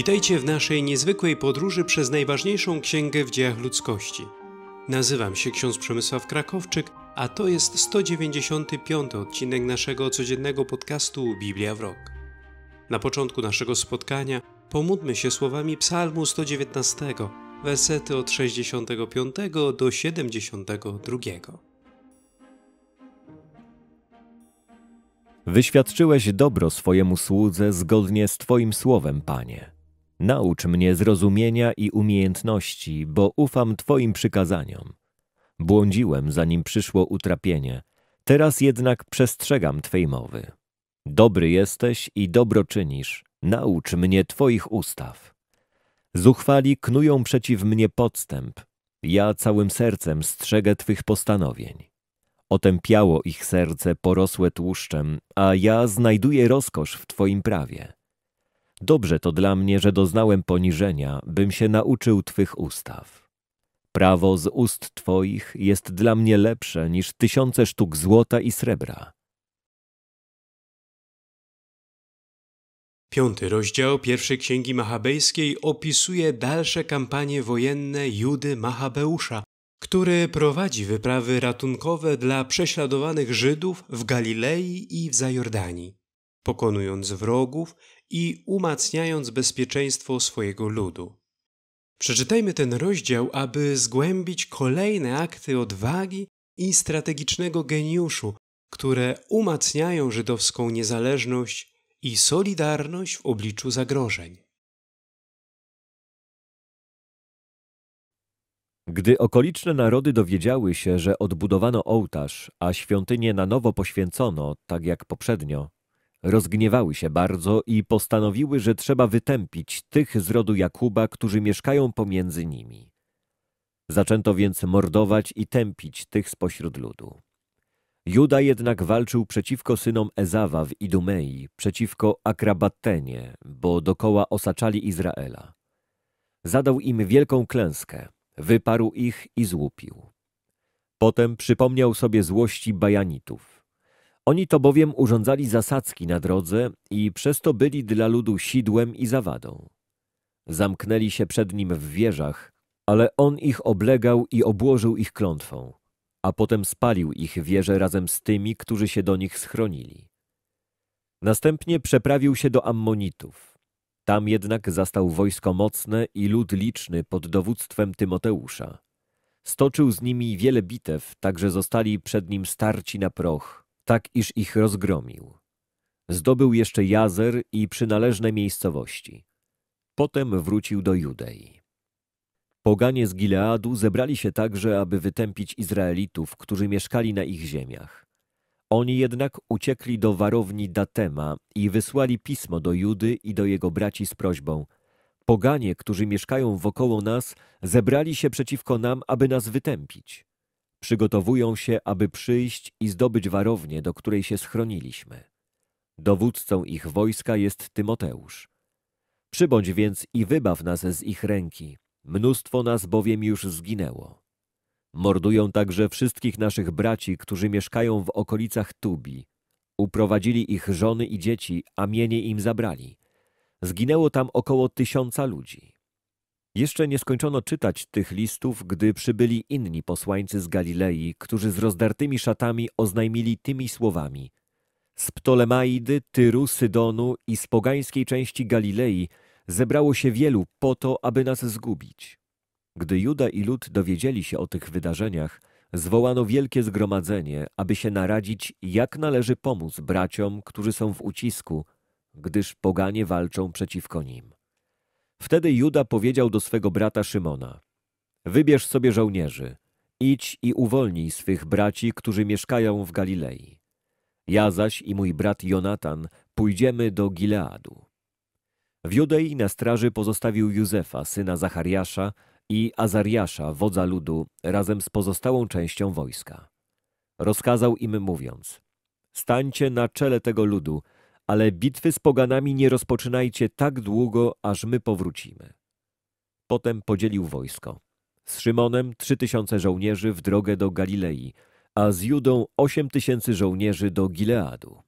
Witajcie w naszej niezwykłej podróży przez najważniejszą księgę w dziejach ludzkości. Nazywam się ksiądz Przemysław Krakowczyk, a to jest 195 odcinek naszego codziennego podcastu Biblia w Rok. Na początku naszego spotkania pomódmy się słowami Psalmu 119, wersety od 65 do 72. Wyświadczyłeś dobro swojemu słudze zgodnie z Twoim słowem, Panie. Naucz mnie zrozumienia i umiejętności, bo ufam Twoim przykazaniom. Błądziłem, zanim przyszło utrapienie, teraz jednak przestrzegam Twej mowy. Dobry jesteś i dobro czynisz, naucz mnie Twoich ustaw. Zuchwali knują przeciw mnie podstęp, ja całym sercem strzegę Twych postanowień. Otępiało ich serce porosłe tłuszczem, a ja znajduję rozkosz w Twoim prawie. Dobrze to dla mnie, że doznałem poniżenia, bym się nauczył Twych ustaw. Prawo z ust Twoich jest dla mnie lepsze niż tysiące sztuk złota i srebra. Piąty rozdział pierwszej księgi machabejskiej opisuje dalsze kampanie wojenne Judy Machabeusza, który prowadzi wyprawy ratunkowe dla prześladowanych Żydów w Galilei i w Zajordanii. Pokonując wrogów i umacniając bezpieczeństwo swojego ludu. Przeczytajmy ten rozdział, aby zgłębić kolejne akty odwagi i strategicznego geniuszu, które umacniają żydowską niezależność i solidarność w obliczu zagrożeń. Gdy okoliczne narody dowiedziały się, że odbudowano ołtarz, a świątynię na nowo poświęcono, tak jak poprzednio, Rozgniewały się bardzo i postanowiły, że trzeba wytępić tych z rodu Jakuba, którzy mieszkają pomiędzy nimi. Zaczęto więc mordować i tępić tych spośród ludu. Juda jednak walczył przeciwko synom Ezawa w Idumei, przeciwko Akrabatenie, bo dokoła osaczali Izraela. Zadał im wielką klęskę, wyparł ich i złupił. Potem przypomniał sobie złości Bajanitów – oni to bowiem urządzali zasadzki na drodze i przez to byli dla ludu sidłem i zawadą. Zamknęli się przed nim w wieżach, ale on ich oblegał i obłożył ich klątwą, a potem spalił ich wieże razem z tymi, którzy się do nich schronili. Następnie przeprawił się do Ammonitów. Tam jednak zastał wojsko mocne i lud liczny pod dowództwem Tymoteusza. Stoczył z nimi wiele bitew, tak że zostali przed nim starci na proch, tak iż ich rozgromił. Zdobył jeszcze jazer i przynależne miejscowości. Potem wrócił do Judei. Poganie z Gileadu zebrali się także, aby wytępić Izraelitów, którzy mieszkali na ich ziemiach. Oni jednak uciekli do warowni Datema i wysłali pismo do Judy i do jego braci z prośbą Poganie, którzy mieszkają wokoło nas, zebrali się przeciwko nam, aby nas wytępić. Przygotowują się, aby przyjść i zdobyć warownię, do której się schroniliśmy. Dowódcą ich wojska jest Tymoteusz. Przybądź więc i wybaw nas z ich ręki, mnóstwo nas bowiem już zginęło. Mordują także wszystkich naszych braci, którzy mieszkają w okolicach Tubi. Uprowadzili ich żony i dzieci, a mienie im zabrali. Zginęło tam około tysiąca ludzi. Jeszcze nie skończono czytać tych listów, gdy przybyli inni posłańcy z Galilei, którzy z rozdartymi szatami oznajmili tymi słowami: Z Ptolemaidy, Tyru, Sydonu i z pogańskiej części Galilei zebrało się wielu po to, aby nas zgubić. Gdy Juda i lud dowiedzieli się o tych wydarzeniach, zwołano wielkie zgromadzenie, aby się naradzić, jak należy pomóc braciom, którzy są w ucisku, gdyż poganie walczą przeciwko nim. Wtedy Juda powiedział do swego brata Szymona, Wybierz sobie żołnierzy, idź i uwolnij swych braci, którzy mieszkają w Galilei. Ja zaś i mój brat Jonatan pójdziemy do Gileadu. W Judei na straży pozostawił Józefa, syna Zachariasza i Azariasza, wodza ludu, razem z pozostałą częścią wojska. Rozkazał im mówiąc, stańcie na czele tego ludu ale bitwy z poganami nie rozpoczynajcie tak długo, aż my powrócimy. Potem podzielił wojsko. Z Szymonem trzy tysiące żołnierzy w drogę do Galilei, a z Judą osiem tysięcy żołnierzy do Gileadu.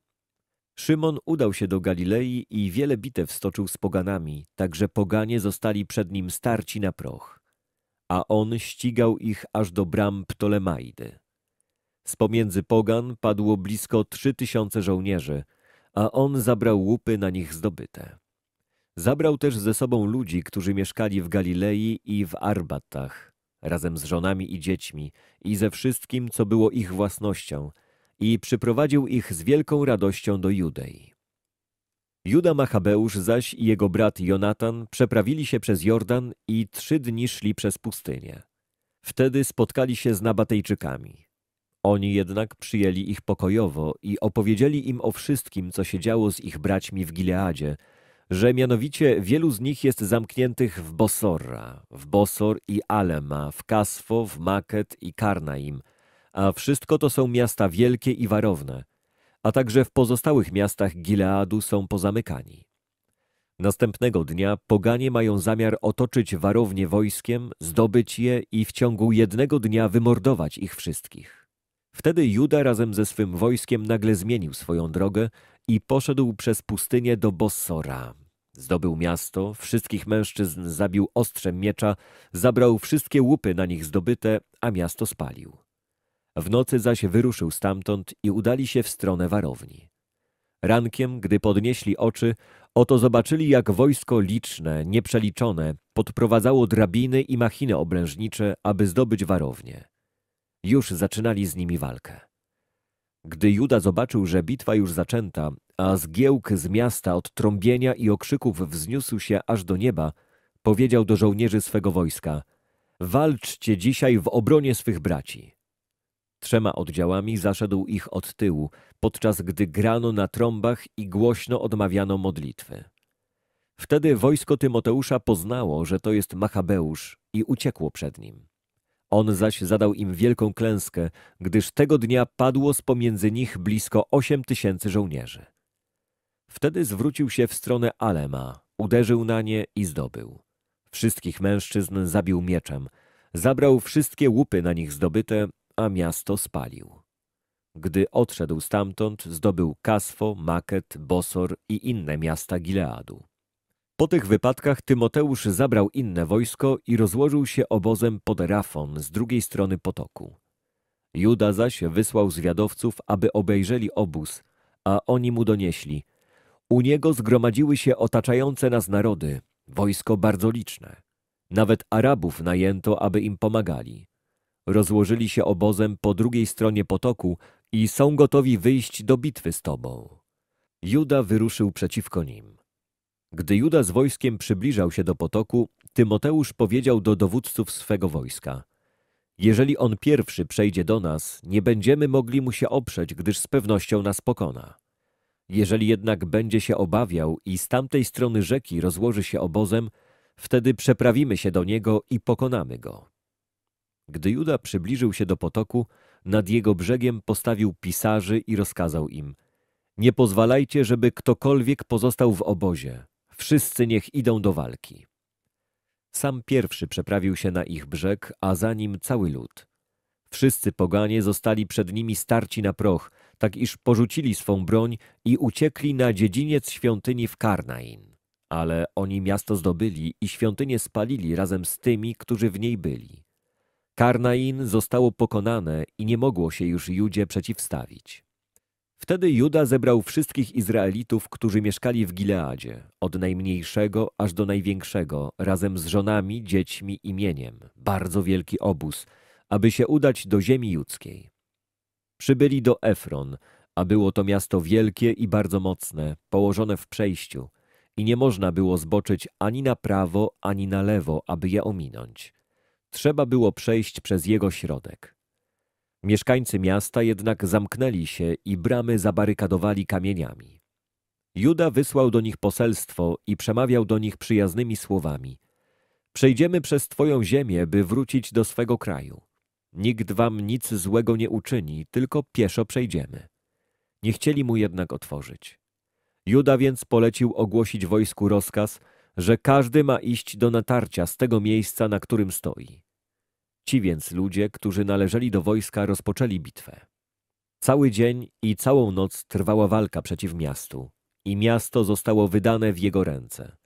Szymon udał się do Galilei i wiele bitew stoczył z poganami, tak że poganie zostali przed nim starci na proch. A on ścigał ich aż do bram Ptolemaidy. Z pomiędzy pogan padło blisko trzy tysiące żołnierzy – a on zabrał łupy na nich zdobyte. Zabrał też ze sobą ludzi, którzy mieszkali w Galilei i w Arbatach, razem z żonami i dziećmi i ze wszystkim, co było ich własnością, i przyprowadził ich z wielką radością do Judei. Juda Machabeusz zaś i jego brat Jonatan przeprawili się przez Jordan i trzy dni szli przez pustynię. Wtedy spotkali się z Nabatejczykami. Oni jednak przyjęli ich pokojowo i opowiedzieli im o wszystkim, co się działo z ich braćmi w Gileadzie, że mianowicie wielu z nich jest zamkniętych w Bosorra, w Bosor i Alema, w Kasfo, w Maket i Karnaim, a wszystko to są miasta wielkie i warowne, a także w pozostałych miastach Gileadu są pozamykani. Następnego dnia poganie mają zamiar otoczyć warownie wojskiem, zdobyć je i w ciągu jednego dnia wymordować ich wszystkich. Wtedy Juda razem ze swym wojskiem nagle zmienił swoją drogę i poszedł przez pustynię do Bossora. Zdobył miasto, wszystkich mężczyzn zabił ostrzem miecza, zabrał wszystkie łupy na nich zdobyte, a miasto spalił. W nocy zaś wyruszył stamtąd i udali się w stronę warowni. Rankiem, gdy podnieśli oczy, oto zobaczyli, jak wojsko liczne, nieprzeliczone, podprowadzało drabiny i machiny oblężnicze, aby zdobyć warownię już zaczynali z nimi walkę. Gdy Juda zobaczył, że bitwa już zaczęta, a zgiełk z miasta od trąbienia i okrzyków wzniósł się aż do nieba, powiedział do żołnierzy swego wojska – walczcie dzisiaj w obronie swych braci. Trzema oddziałami zaszedł ich od tyłu, podczas gdy grano na trąbach i głośno odmawiano modlitwy. Wtedy wojsko Tymoteusza poznało, że to jest Machabeusz i uciekło przed nim. On zaś zadał im wielką klęskę, gdyż tego dnia padło z pomiędzy nich blisko osiem tysięcy żołnierzy. Wtedy zwrócił się w stronę Alema, uderzył na nie i zdobył. Wszystkich mężczyzn zabił mieczem, zabrał wszystkie łupy na nich zdobyte, a miasto spalił. Gdy odszedł stamtąd, zdobył Kasfo, Maket, Bosor i inne miasta Gileadu. Po tych wypadkach Tymoteusz zabrał inne wojsko i rozłożył się obozem pod Rafon z drugiej strony potoku. Juda zaś wysłał zwiadowców, aby obejrzeli obóz, a oni mu donieśli. U niego zgromadziły się otaczające nas narody, wojsko bardzo liczne. Nawet Arabów najęto, aby im pomagali. Rozłożyli się obozem po drugiej stronie potoku i są gotowi wyjść do bitwy z tobą. Juda wyruszył przeciwko nim. Gdy Juda z wojskiem przybliżał się do potoku, Tymoteusz powiedział do dowódców swego wojska: Jeżeli on pierwszy przejdzie do nas, nie będziemy mogli mu się oprzeć, gdyż z pewnością nas pokona. Jeżeli jednak będzie się obawiał i z tamtej strony rzeki rozłoży się obozem, wtedy przeprawimy się do niego i pokonamy go. Gdy Juda przybliżył się do potoku, nad jego brzegiem postawił pisarzy i rozkazał im: Nie pozwalajcie, żeby ktokolwiek pozostał w obozie. Wszyscy niech idą do walki. Sam pierwszy przeprawił się na ich brzeg, a za nim cały lud. Wszyscy poganie zostali przed nimi starci na proch, tak iż porzucili swą broń i uciekli na dziedziniec świątyni w Karnain. Ale oni miasto zdobyli i świątynię spalili razem z tymi, którzy w niej byli. Karnain zostało pokonane i nie mogło się już Judzie przeciwstawić. Wtedy Juda zebrał wszystkich Izraelitów, którzy mieszkali w Gileadzie, od najmniejszego aż do największego, razem z żonami, dziećmi i mieniem, bardzo wielki obóz, aby się udać do ziemi judzkiej. Przybyli do Efron, a było to miasto wielkie i bardzo mocne, położone w przejściu, i nie można było zboczyć ani na prawo, ani na lewo, aby je ominąć. Trzeba było przejść przez jego środek. Mieszkańcy miasta jednak zamknęli się i bramy zabarykadowali kamieniami. Juda wysłał do nich poselstwo i przemawiał do nich przyjaznymi słowami. Przejdziemy przez Twoją ziemię, by wrócić do swego kraju. Nikt wam nic złego nie uczyni, tylko pieszo przejdziemy. Nie chcieli mu jednak otworzyć. Juda więc polecił ogłosić wojsku rozkaz, że każdy ma iść do natarcia z tego miejsca, na którym stoi. Ci więc ludzie, którzy należeli do wojska, rozpoczęli bitwę. Cały dzień i całą noc trwała walka przeciw miastu i miasto zostało wydane w jego ręce.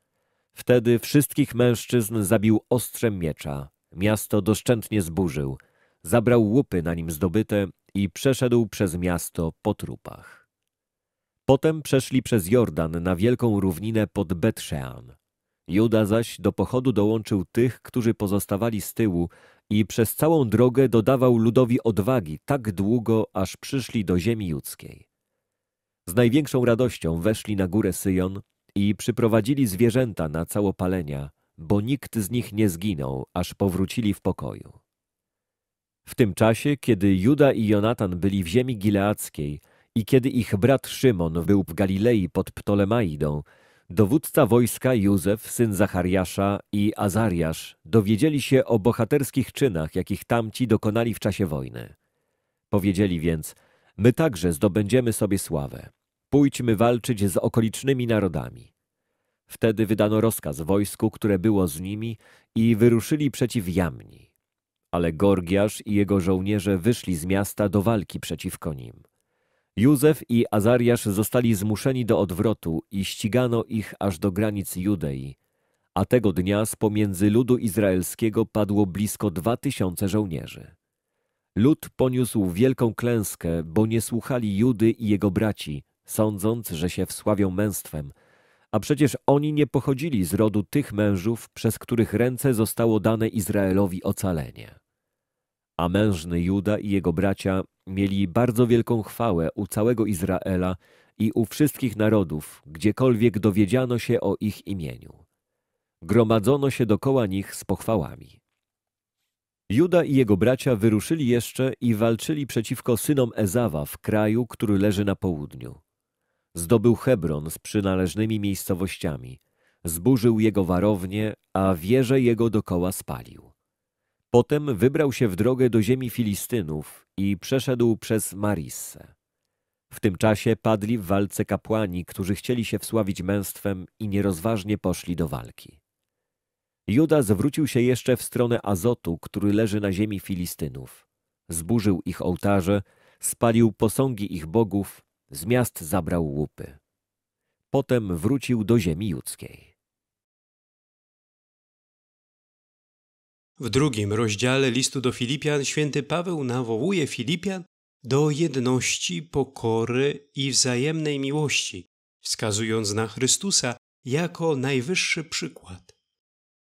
Wtedy wszystkich mężczyzn zabił ostrzem miecza, miasto doszczętnie zburzył, zabrał łupy na nim zdobyte i przeszedł przez miasto po trupach. Potem przeszli przez Jordan na wielką równinę pod Betrzean. Juda zaś do pochodu dołączył tych, którzy pozostawali z tyłu, i przez całą drogę dodawał ludowi odwagi tak długo, aż przyszli do ziemi judzkiej. Z największą radością weszli na górę Syjon i przyprowadzili zwierzęta na całopalenia, bo nikt z nich nie zginął, aż powrócili w pokoju. W tym czasie, kiedy Juda i Jonatan byli w ziemi gileackiej i kiedy ich brat Szymon był w Galilei pod Ptolemaidą, Dowódca wojska Józef, syn Zachariasza i Azariasz dowiedzieli się o bohaterskich czynach, jakich tamci dokonali w czasie wojny. Powiedzieli więc, my także zdobędziemy sobie sławę. Pójdźmy walczyć z okolicznymi narodami. Wtedy wydano rozkaz wojsku, które było z nimi i wyruszyli przeciw Jamni. Ale Gorgiasz i jego żołnierze wyszli z miasta do walki przeciwko nim. Józef i Azariasz zostali zmuszeni do odwrotu i ścigano ich aż do granic Judei, a tego dnia z pomiędzy ludu izraelskiego padło blisko dwa tysiące żołnierzy. Lud poniósł wielką klęskę, bo nie słuchali Judy i jego braci, sądząc, że się wsławią męstwem, a przecież oni nie pochodzili z rodu tych mężów, przez których ręce zostało dane Izraelowi ocalenie. A mężny Juda i jego bracia mieli bardzo wielką chwałę u całego Izraela i u wszystkich narodów, gdziekolwiek dowiedziano się o ich imieniu. Gromadzono się dokoła nich z pochwałami. Juda i jego bracia wyruszyli jeszcze i walczyli przeciwko synom Ezawa w kraju, który leży na południu. Zdobył Hebron z przynależnymi miejscowościami, zburzył jego warownie, a wieże jego dokoła spalił. Potem wybrał się w drogę do ziemi Filistynów i przeszedł przez Marissę. W tym czasie padli w walce kapłani, którzy chcieli się wsławić męstwem i nierozważnie poszli do walki. Juda zwrócił się jeszcze w stronę Azotu, który leży na ziemi Filistynów. Zburzył ich ołtarze, spalił posągi ich bogów, z miast zabrał łupy. Potem wrócił do ziemi judzkiej. W drugim rozdziale listu do Filipian święty Paweł nawołuje Filipian do jedności, pokory i wzajemnej miłości, wskazując na Chrystusa jako najwyższy przykład.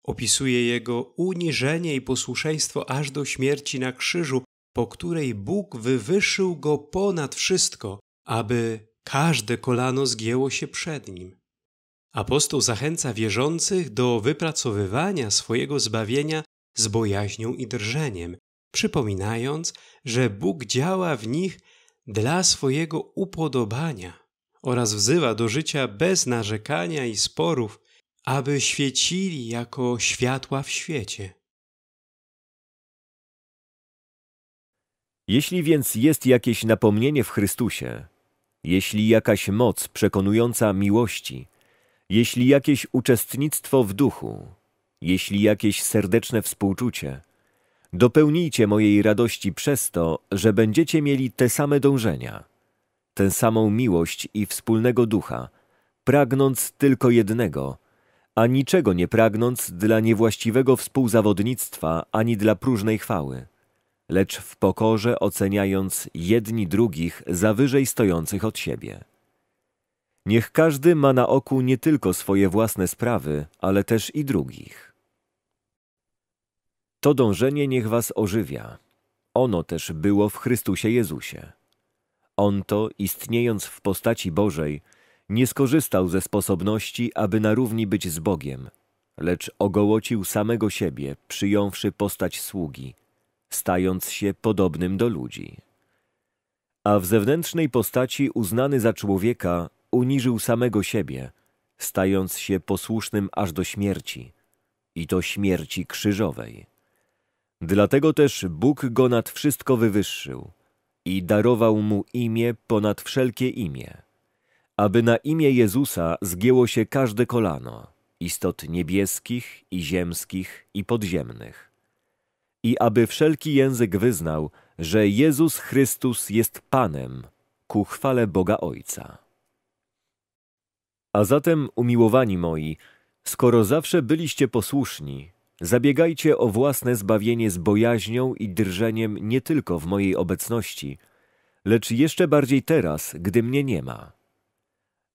Opisuje jego uniżenie i posłuszeństwo aż do śmierci na krzyżu, po której Bóg wywyższył go ponad wszystko, aby każde kolano zgięło się przed nim. Apostoł zachęca wierzących do wypracowywania swojego zbawienia z bojaźnią i drżeniem, przypominając, że Bóg działa w nich dla swojego upodobania oraz wzywa do życia bez narzekania i sporów, aby świecili jako światła w świecie. Jeśli więc jest jakieś napomnienie w Chrystusie, jeśli jakaś moc przekonująca miłości, jeśli jakieś uczestnictwo w duchu, jeśli jakieś serdeczne współczucie, dopełnijcie mojej radości przez to, że będziecie mieli te same dążenia, tę samą miłość i wspólnego ducha, pragnąc tylko jednego, a niczego nie pragnąc dla niewłaściwego współzawodnictwa ani dla próżnej chwały, lecz w pokorze oceniając jedni drugich za wyżej stojących od siebie. Niech każdy ma na oku nie tylko swoje własne sprawy, ale też i drugich. To dążenie niech was ożywia. Ono też było w Chrystusie Jezusie. On to, istniejąc w postaci Bożej, nie skorzystał ze sposobności, aby na równi być z Bogiem, lecz ogołocił samego siebie, przyjąwszy postać sługi, stając się podobnym do ludzi. A w zewnętrznej postaci uznany za człowieka uniżył samego siebie, stając się posłusznym aż do śmierci, i to śmierci krzyżowej. Dlatego też Bóg go nad wszystko wywyższył i darował mu imię ponad wszelkie imię, aby na imię Jezusa zgięło się każde kolano, istot niebieskich i ziemskich i podziemnych. I aby wszelki język wyznał, że Jezus Chrystus jest Panem ku chwale Boga Ojca. A zatem, umiłowani moi, skoro zawsze byliście posłuszni, Zabiegajcie o własne zbawienie z bojaźnią i drżeniem nie tylko w mojej obecności, lecz jeszcze bardziej teraz, gdy mnie nie ma.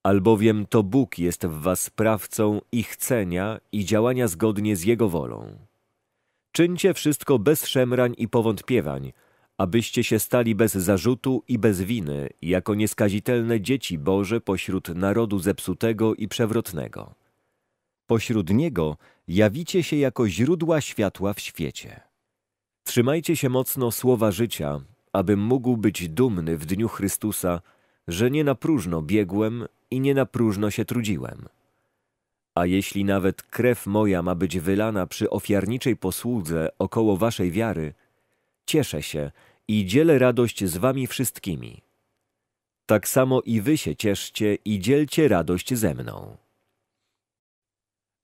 Albowiem to Bóg jest w was sprawcą i chcenia i działania zgodnie z Jego wolą. Czyńcie wszystko bez szemrań i powątpiewań, abyście się stali bez zarzutu i bez winy, jako nieskazitelne dzieci Boże pośród narodu zepsutego i przewrotnego Pośród niego jawicie się jako źródła światła w świecie. Trzymajcie się mocno słowa życia, abym mógł być dumny w dniu Chrystusa, że nie na próżno biegłem i nie na próżno się trudziłem. A jeśli nawet krew moja ma być wylana przy ofiarniczej posłudze około waszej wiary, cieszę się i dzielę radość z wami wszystkimi. Tak samo i wy się cieszcie i dzielcie radość ze mną.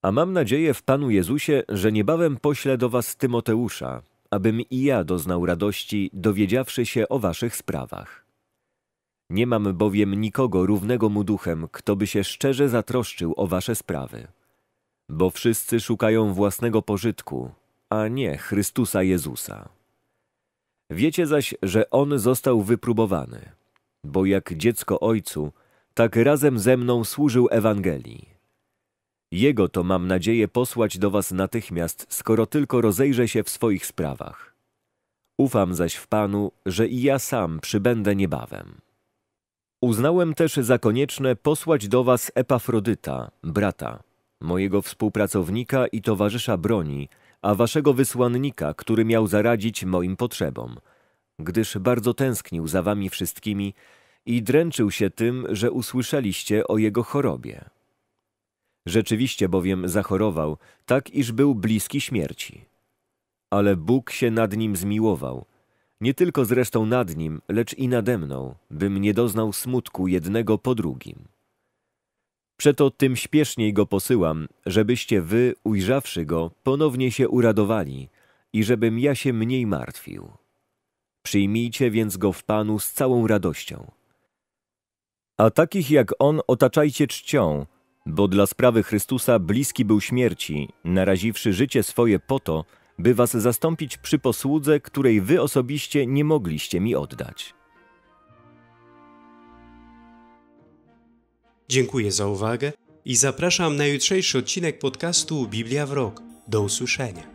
A mam nadzieję w Panu Jezusie, że niebawem pośle do Was Tymoteusza, abym i ja doznał radości, dowiedziawszy się o Waszych sprawach. Nie mam bowiem nikogo równego mu duchem, kto by się szczerze zatroszczył o Wasze sprawy. Bo wszyscy szukają własnego pożytku, a nie Chrystusa Jezusa. Wiecie zaś, że On został wypróbowany, bo jak dziecko Ojcu, tak razem ze mną służył Ewangelii jego to mam nadzieję posłać do was natychmiast, skoro tylko rozejrzę się w swoich sprawach. Ufam zaś w Panu, że i ja sam przybędę niebawem. Uznałem też za konieczne posłać do was Epafrodyta, brata, mojego współpracownika i towarzysza broni, a waszego wysłannika, który miał zaradzić moim potrzebom, gdyż bardzo tęsknił za wami wszystkimi i dręczył się tym, że usłyszeliście o jego chorobie. Rzeczywiście bowiem zachorował, tak iż był bliski śmierci. Ale Bóg się nad nim zmiłował, nie tylko zresztą nad nim, lecz i nade mną, bym nie doznał smutku jednego po drugim. Przeto tym śpieszniej go posyłam, żebyście wy, ujrzawszy go, ponownie się uradowali i żebym ja się mniej martwił. Przyjmijcie więc go w Panu z całą radością. A takich jak on otaczajcie czcią, bo dla sprawy Chrystusa bliski był śmierci, naraziwszy życie swoje po to, by was zastąpić przy posłudze, której wy osobiście nie mogliście mi oddać. Dziękuję za uwagę i zapraszam na jutrzejszy odcinek podcastu Biblia w Rok. Do usłyszenia.